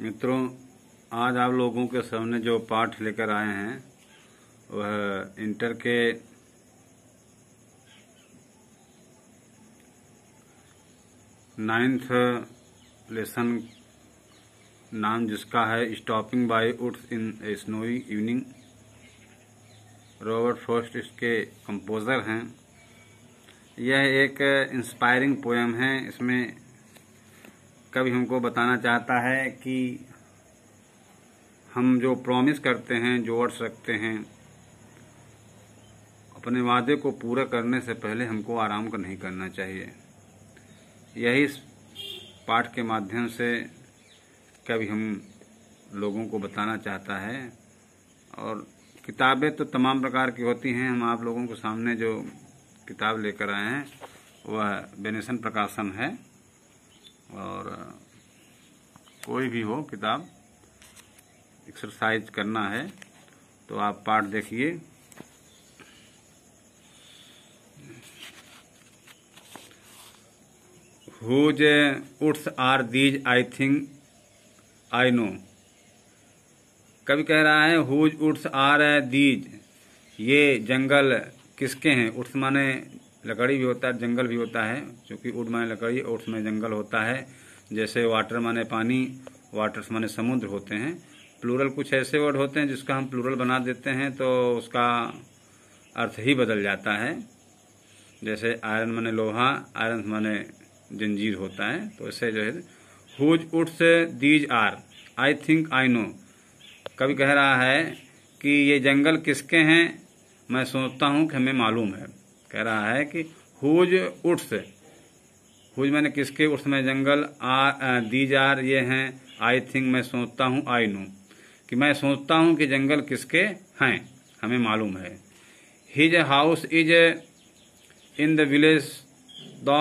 मित्रों आज आप लोगों के सामने जो पाठ लेकर आए हैं वह इंटर के नाइन्थ लेसन नाम जिसका है stopping by woods in a snowy evening Robert Frost इसके कंपोज़र हैं यह एक इंस्पायरिंग पोएम है इसमें कवि हमको बताना चाहता है कि हम जो प्रॉमिस करते हैं जो वर्ड्स रखते हैं अपने वादे को पूरा करने से पहले हमको आराम का नहीं करना चाहिए यही इस पाठ के माध्यम से कवि हम लोगों को बताना चाहता है और किताबें तो तमाम प्रकार की होती हैं हम आप लोगों के सामने जो किताब लेकर आए हैं वह बेनेसन प्रकाशन है और कोई भी हो किताब एक्सरसाइज करना है तो आप पाठ देखिए whose woods are these I think I know कभी कह रहा है हुज उड्स आर दीज ये जंगल किसके हैं उड्स माने लकड़ी भी होता है जंगल भी होता है चूँकि उड माने लकड़ी ओट्स में जंगल होता है जैसे वाटर माने पानी वाटर्स माने समुद्र होते हैं प्लूरल कुछ ऐसे वर्ड होते हैं जिसका हम प्लूरल बना देते हैं तो उसका अर्थ ही बदल जाता है जैसे आयरन माने लोहा आयरन माने जंजीर होता है तो ऐसे जो है whose woods these are I think I know कभी कह रहा है कि ये जंगल किसके हैं मैं सोचता हूँ कि हमें मालूम है कह रहा है कि हुज उठ्स हुज मैंने किसके उठ में जंगल आ दीज आर ये हैं आई थिंक मैं सोचता हूँ आई नो कि मैं सोचता हूँ कि जंगल किसके हैं हमें मालूम है his house is in the village the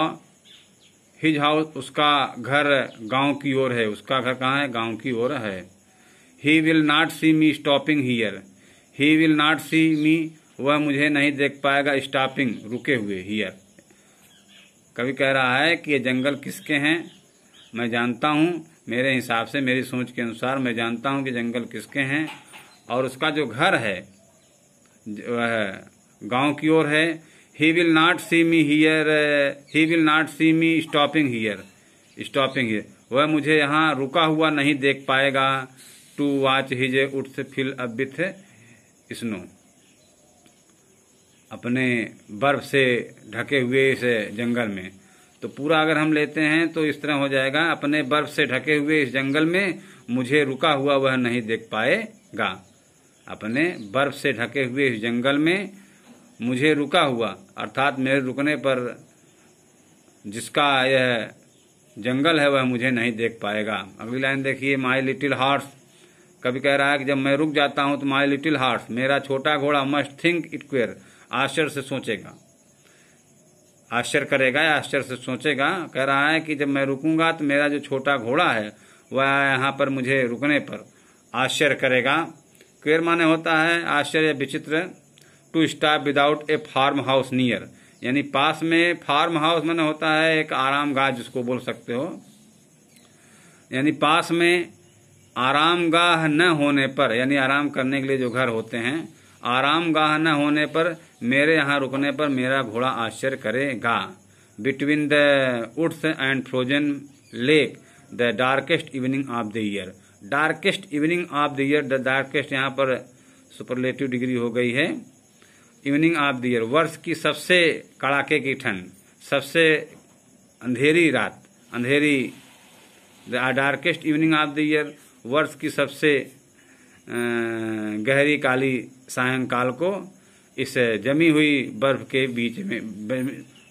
his house उसका घर गांव की ओर है उसका घर कहाँ है गांव की ओर है he will not see me stopping here he will not see me वह मुझे नहीं देख पाएगा स्टॉपिंग रुके हुए हियर कभी कह रहा है कि ये जंगल किसके हैं मैं जानता हूँ मेरे हिसाब से मेरी सोच के अनुसार मैं जानता हूँ कि जंगल किसके हैं और उसका जो घर है गांव की ओर है he will not see me here he will not see me stopping here stopping here वह मुझे यहाँ रुका हुआ नहीं देख पाएगा to watch his woods fill up with snow अपने बर्फ से ढके हुए इस जंगल में तो पूरा अगर हम लेते हैं तो इस तरह हो जाएगा अपने बर्फ से ढके हुए इस जंगल में मुझे रुका हुआ वह नहीं देख पाएगा अपने बर्फ से ढके हुए इस जंगल में मुझे रुका हुआ अर्थात मेरे रुकने पर जिसका यह जंगल है वह मुझे नहीं देख पाएगा अगली लाइन देखिए माई लिटिल हार्स कभी कह रहा है कि जब मैं रुक जाता हूँ तो माई लिटिल हार्स मेरा छोटा घोड़ा मस्ट थिंक इट क्वेयर आश्चर्य से सोचेगा आश्चर्य करेगा या आश्चर्य से सोचेगा कह रहा है कि जब मैं रुकूंगा तो मेरा जो छोटा घोड़ा है वह यहाँ पर मुझे रुकने पर आश्चर्य करेगा क्वेर माने होता है आश्चर्य विचित्र to stop without a farmhouse near यानी पास में फार्म हाउस मैंने होता है एक आराम गाह जिसको बोल सकते हो यानी पास में आराम गाह न होने पर यानी आराम करने के लिए जो घर होते हैं आराम गाह न होने पर मेरे यहाँ रुकने पर मेरा घोड़ा आश्चर्य करेगा between the woods and frozen lake the darkest evening of the year darkest evening of the year the darkest यहाँ पर सुपरलेटिव डिग्री हो गई है इवनिंग ऑफ द ईयर वर्ष की सबसे कड़ाके की ठंड सबसे अंधेरी रात अंधेरी the darkest evening of the year वर्ष की सबसे अं, गहरी काली सायंकाल को इस जमी हुई बर्फ के बीच में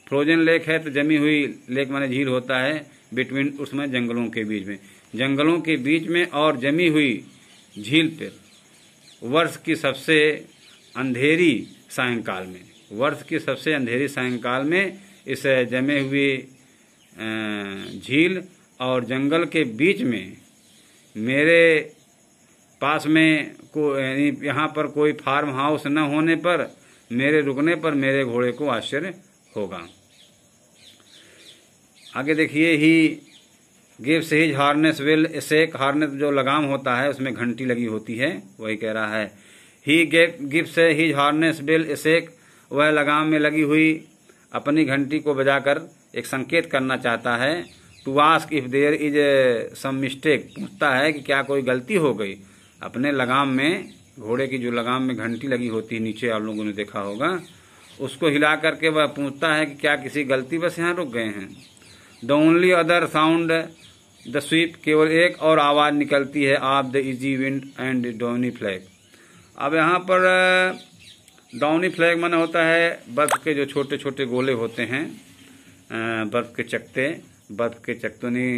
फ्रोजन लेक है तो जमी हुई लेक माने झील होता है बिटवीन उसमें जंगलों के बीच में जंगलों के बीच में और जमी हुई झील पर वर्ष की सबसे अंधेरी सायंकाल में वर्ष की सबसे अंधेरी सायंकाल में इस जमे हुए अं, झील और जंगल के बीच में मेरे पास में को यहाँ पर कोई फार्म हाउस न होने पर मेरे रुकने पर मेरे घोड़े को आश्चर्य होगा आगे देखिए ही गिव्स हिज हार्नेस विल एसेक हार्नेस जो लगाम होता है उसमें घंटी लगी होती है वही कह रहा है ही गिव्स हिज हार्नेस विल एसेक वह लगाम में लगी हुई अपनी घंटी को बजाकर एक संकेत करना चाहता है to ask if there is some mistake पूछता है कि क्या कोई गलती हो गई अपने लगाम में घोड़े की जो लगाम में घंटी लगी होती है नीचे आप लोगों ने देखा होगा उसको हिला करके वह पूछता है कि क्या किसी गलती बस यहाँ रुक गए हैं the only other sound the sweep केवल एक और आवाज़ निकलती है आप the easy wind and downy flake अब यहाँ पर डाउनी फ्लैग मन होता है बर्फ के जो छोटे छोटे गोले होते हैं बर्फ के चकते बर्फ के चकतोनी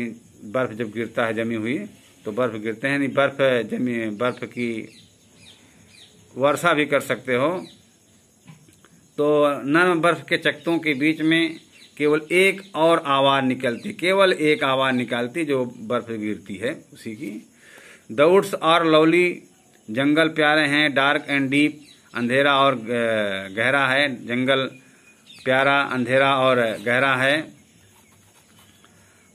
बर्फ जब गिरता है जमी हुई तो बर्फ गिरते हैं नहीं बर्फ जमी बर्फ की वर्षा भी कर सकते हो तो नर्म बर्फ के चकतों के बीच में केवल एक और आवाज़ निकलती केवल एक आवाज़ निकालती जो बर्फ गिरती है उसी की दउड्स और लवली जंगल प्यारे हैं डार्क एंड डीप अंधेरा और गहरा है जंगल प्यारा अंधेरा और गहरा है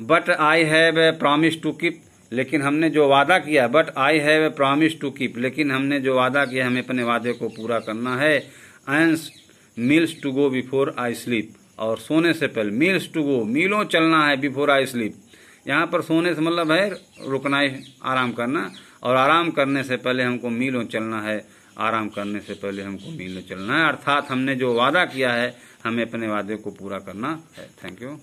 but I have promise to keep लेकिन हमने जो वादा किया but I have a promise to keep लेकिन हमने जो वादा किया हमें अपने वादे को पूरा करना है and miles to go before I sleep और सोने से पहले मील्स टू गो मीलों चलना है बिफोर आई स्लीप यहाँ पर सोने से मतलब है रुकना ही आराम करना और आराम करने से पहले हमको मीलों चलना है आराम करने से पहले हमको मीलों चलना है अर्थात हमने जो वादा किया है हमें अपने वादे को पूरा करना है थैंक यू